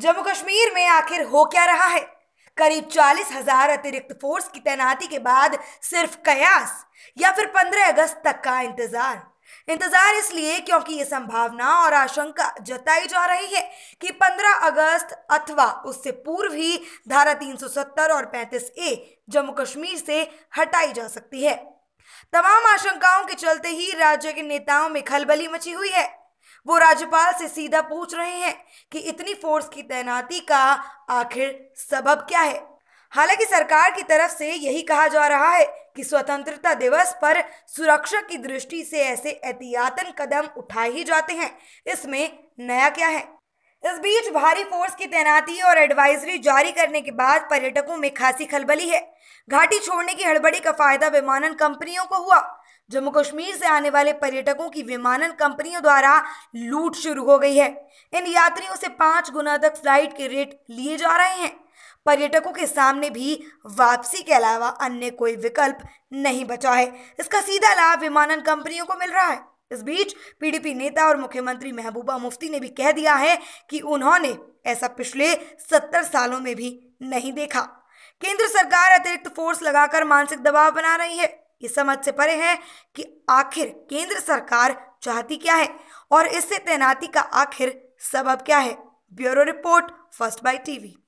जम्मू कश्मीर में आखिर हो क्या रहा है करीब चालीस हजार अतिरिक्त फोर्स की तैनाती के बाद सिर्फ कयास या फिर पंद्रह अगस्त तक का इंतजार इंतजार इसलिए क्योंकि ये संभावना और आशंका जताई जा रही है कि 15 अगस्त अथवा उससे पूर्व ही धारा 370 और 35 ए जम्मू कश्मीर से हटाई जा सकती है तमाम आशंकाओं के चलते ही राज्य के नेताओं में खलबली मची हुई है वो राज्यपाल से सीधा पूछ रहे हैं कि इतनी फोर्स की तैनाती का आखिर सबब क्या है हालांकि सरकार की तरफ से यही कहा जा रहा है कि स्वतंत्रता दिवस पर सुरक्षा की दृष्टि से ऐसे एहतियातन कदम उठाए ही जाते हैं इसमें नया क्या है इस बीच भारी फोर्स की तैनाती और एडवाइजरी जारी करने के बाद पर्यटकों में खासी खलबली है घाटी छोड़ने की हड़बड़ी का फायदा विमानन कंपनियों को हुआ जम्मू कश्मीर से आने वाले पर्यटकों की विमानन कंपनियों द्वारा लूट शुरू हो गई है इन यात्रियों से पांच गुना तक फ्लाइट के रेट लिए जा रहे हैं पर्यटकों के सामने भी वापसी के अलावा अन्य कोई विकल्प नहीं बचा है इसका सीधा लाभ विमानन कंपनियों को मिल रहा है इस बीच पीडीपी नेता और मुख्यमंत्री महबूबा मुफ्ती ने भी कह दिया है कि उन्होंने ऐसा पिछले सत्तर सालों में भी नहीं देखा केंद्र सरकार अतिरिक्त फोर्स लगाकर मानसिक दबाव बना रही है इस समझ से परे है कि आखिर केंद्र सरकार चाहती क्या है और इससे तैनाती का आखिर सबब क्या है bureau report first by TV